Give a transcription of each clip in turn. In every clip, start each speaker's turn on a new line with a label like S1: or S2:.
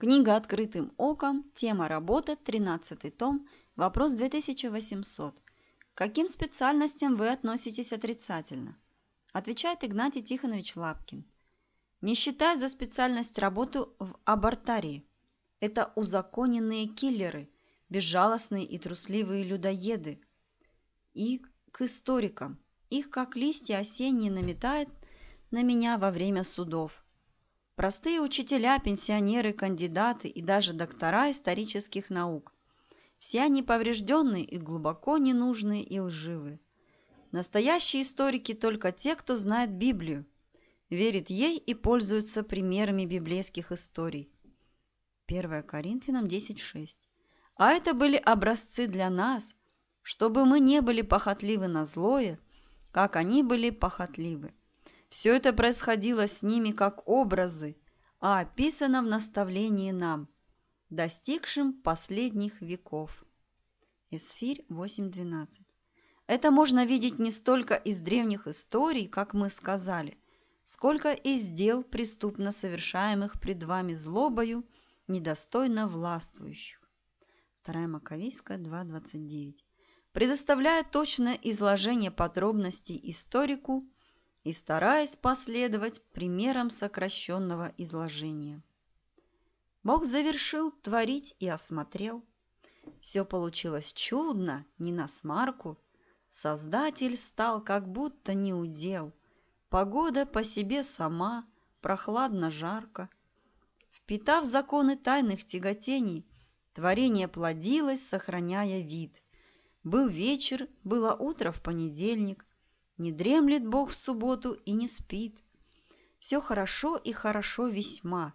S1: Книга «Открытым оком», тема работы, 13 том, вопрос 2800. каким специальностям вы относитесь отрицательно? Отвечает Игнатий Тихонович Лапкин. Не считая за специальность работу в абортарии. Это узаконенные киллеры, безжалостные и трусливые людоеды. И к историкам. Их, как листья осенние, наметает на меня во время судов – Простые учителя, пенсионеры, кандидаты и даже доктора исторических наук. Все они поврежденные и глубоко ненужные и лживы. Настоящие историки только те, кто знает Библию, верит ей и пользуется примерами библейских историй. 1 Коринфянам 10.6. А это были образцы для нас, чтобы мы не были похотливы на злое, как они были похотливы. Все это происходило с ними как образы, а описано в наставлении нам, достигшим последних веков. Эсфирь 8.12 Это можно видеть не столько из древних историй, как мы сказали, сколько из дел, преступно совершаемых пред вами злобою, недостойно властвующих. 2 Маковейская 2.29 Предоставляя точное изложение подробностей историку, и стараясь последовать примерам сокращенного изложения. Бог завершил творить и осмотрел. Все получилось чудно, не на смарку. Создатель стал как будто не удел. Погода по себе сама, прохладно-жарко. Впитав законы тайных тяготений, творение плодилось, сохраняя вид. Был вечер, было утро в понедельник, не дремлет Бог в субботу и не спит. Все хорошо и хорошо весьма.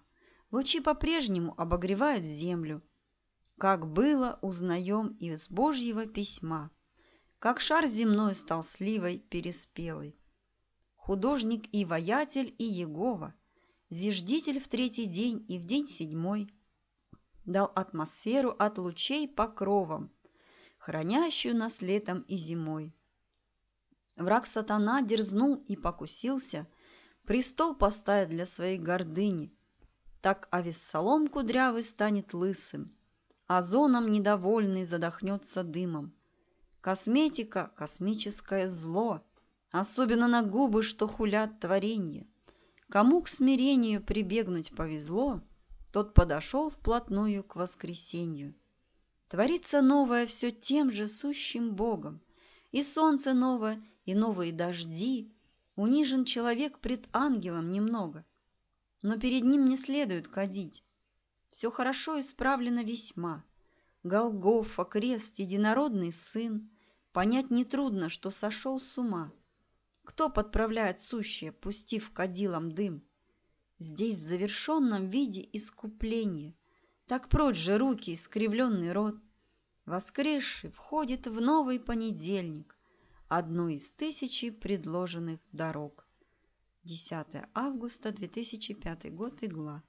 S1: Лучи по-прежнему обогревают землю. Как было, узнаем из Божьего письма. Как шар земной стал сливой переспелой. Художник и воятель и Егова, Зиждитель в третий день и в день седьмой, Дал атмосферу от лучей покровом, Хранящую нас летом и зимой. Враг сатана дерзнул и покусился, престол поставит для своей гордыни. Так Авессалом кудрявый станет лысым, озоном недовольный задохнется дымом. Косметика – космическое зло, особенно на губы, что хулят творенье. Кому к смирению прибегнуть повезло, тот подошел вплотную к воскресенью. Творится новое все тем же сущим Богом, и солнце новое – и новые дожди, унижен человек пред ангелом немного. Но перед ним не следует кадить. Все хорошо исправлено весьма. Голгофа, крест, единородный сын. Понять нетрудно, что сошел с ума. Кто подправляет сущее, пустив кадилом дым? Здесь в завершенном виде искупление. Так прочь же руки, искривленный рот. Воскресший входит в новый понедельник одну из тысячи предложенных дорог. 10 августа 2005 год, игла.